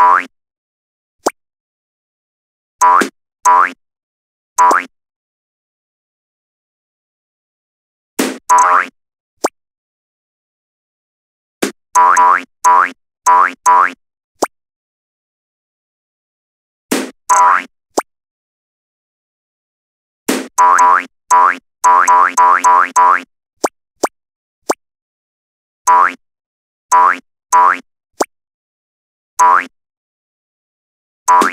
Bye. Bye.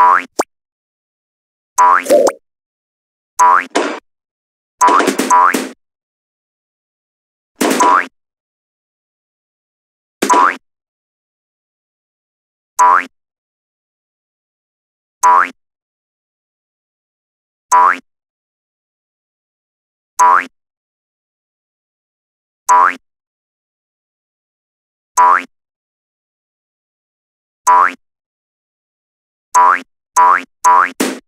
o i n Oi, oi, oi.